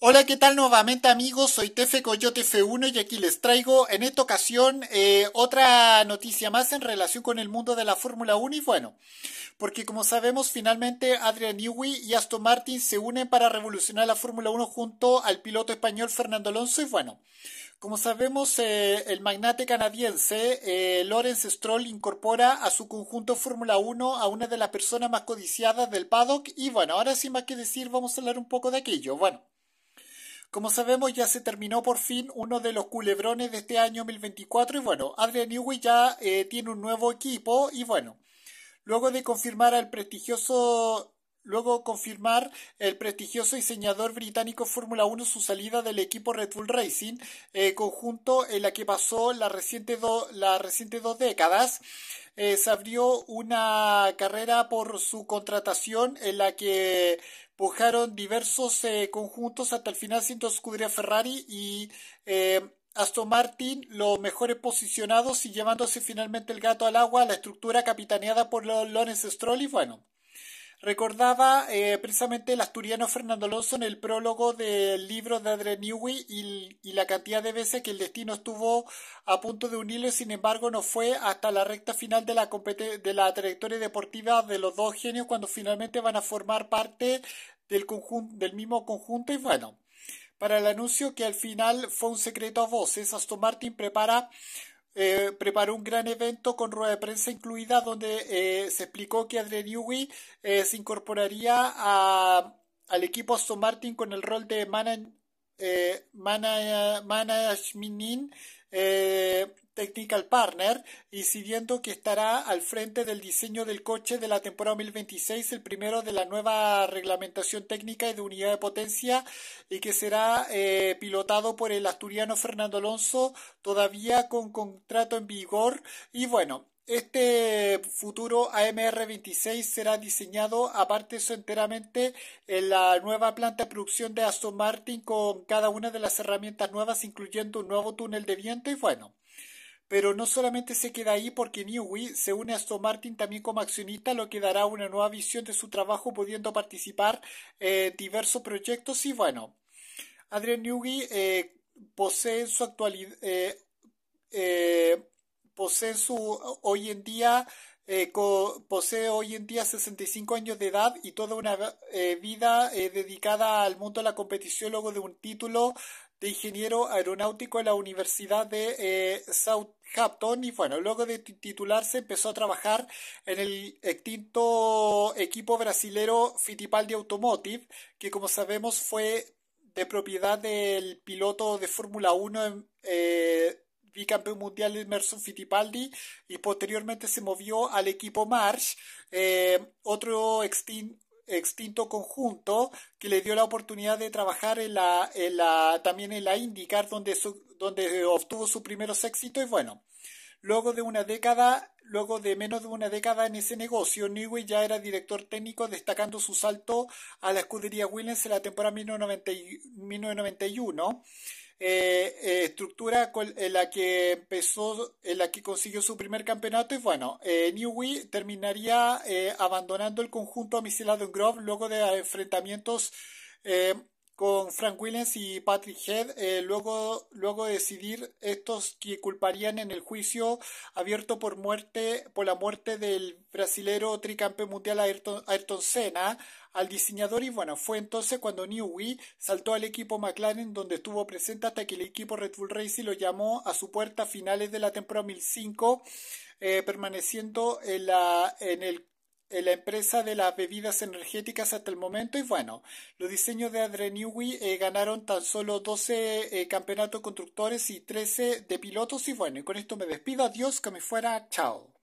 Hola, ¿qué tal nuevamente amigos? Soy Tefe Coyote F1 y aquí les traigo en esta ocasión eh, otra noticia más en relación con el mundo de la Fórmula 1 y bueno, porque como sabemos finalmente Adrian Newey y Aston Martin se unen para revolucionar la Fórmula 1 junto al piloto español Fernando Alonso y bueno, como sabemos, eh, el magnate canadiense eh, Lawrence Stroll incorpora a su conjunto Fórmula 1 a una de las personas más codiciadas del paddock y bueno, ahora sin más que decir vamos a hablar un poco de aquello. Bueno. Como sabemos, ya se terminó por fin uno de los culebrones de este año 2024 y bueno, Adrian Newey ya eh, tiene un nuevo equipo y bueno, luego de confirmar al prestigioso luego confirmar el prestigioso diseñador británico Fórmula 1 su salida del equipo Red Bull Racing, eh, conjunto en la que pasó las recientes dos décadas. Eh, se abrió una carrera por su contratación en la que pujaron diversos eh, conjuntos hasta el final siendo Scuderia Ferrari y Aston Martin los mejores posicionados y llevándose finalmente el gato al agua la estructura capitaneada por los Stroll y bueno Recordaba eh, precisamente el asturiano Fernando Alonso en el prólogo del libro de Adrian Newey y, la cantidad de veces que el destino estuvo a punto de unirlo, sin embargo no fue hasta la recta final de la, de la trayectoria deportiva de los dos genios cuando finalmente van a formar parte del, del mismo conjunto y bueno, para el anuncio que al final fue un secreto a voces, Aston Martin prepara eh, preparó un gran evento con rueda de prensa incluida donde eh, se explicó que Adrian Newey eh, se incorporaría a, al equipo Aston Martin con el rol de Minin eh, Technical Partner incidiendo que estará al frente del diseño del coche de la temporada 2026, el primero de la nueva reglamentación técnica y de unidad de potencia y que será eh, pilotado por el asturiano Fernando Alonso, todavía con contrato en vigor. Y bueno, este futuro AMR-26 será diseñado aparte eso enteramente en la nueva planta de producción de Aston Martin con cada una de las herramientas nuevas, incluyendo un nuevo túnel de viento y bueno. Pero no solamente se queda ahí porque Newey se une a Aston Martin también como accionista, lo que dará una nueva visión de su trabajo pudiendo participar en diversos proyectos y bueno. Adrian Newey eh, posee en su actualidad... Eh, eh, su, hoy en día, eh, posee hoy en día 65 años de edad y toda una eh, vida eh, dedicada al mundo de la competición luego de un título de ingeniero aeronáutico en la Universidad de Southampton y bueno, luego de titularse empezó a trabajar en el extinto equipo brasilero Fittipaldi Automotive que como sabemos fue de propiedad del piloto de Fórmula 1 en bicampeón mundial Emerson Fittipaldi y posteriormente se movió al equipo Marsh, eh, otro extinto conjunto que le dio la oportunidad de trabajar en la, en la también en la IndyCar donde, donde obtuvo sus primeros éxitos y bueno, Luego de una década, luego de menos de una década en ese negocio, Newey ya era director técnico, destacando su salto a la escudería Williams en la temporada 1991. Eh, eh, estructura en la que empezó, en la que consiguió su primer campeonato y bueno, eh, Newey terminaría eh, abandonando el conjunto a en Grove luego de enfrentamientos con Frank Williams y Patrick Head, eh, luego, luego de decidir estos que culparían en el juicio abierto por muerte, por la muerte del brasilero tricampeón mundial Ayrton, Ayrton Senna, al diseñador y bueno, fue entonces cuando Newey saltó al equipo McLaren donde estuvo presente hasta que el equipo Red Bull Racing lo llamó a su puerta a finales de la temporada 2005, eh, permaneciendo en, la, en el la empresa de las bebidas energéticas hasta el momento y bueno, los diseños de adrenui eh, ganaron tan solo 12 eh, campeonatos constructores y 13 de pilotos y bueno, y con esto me despido, adiós, que me fuera, chao.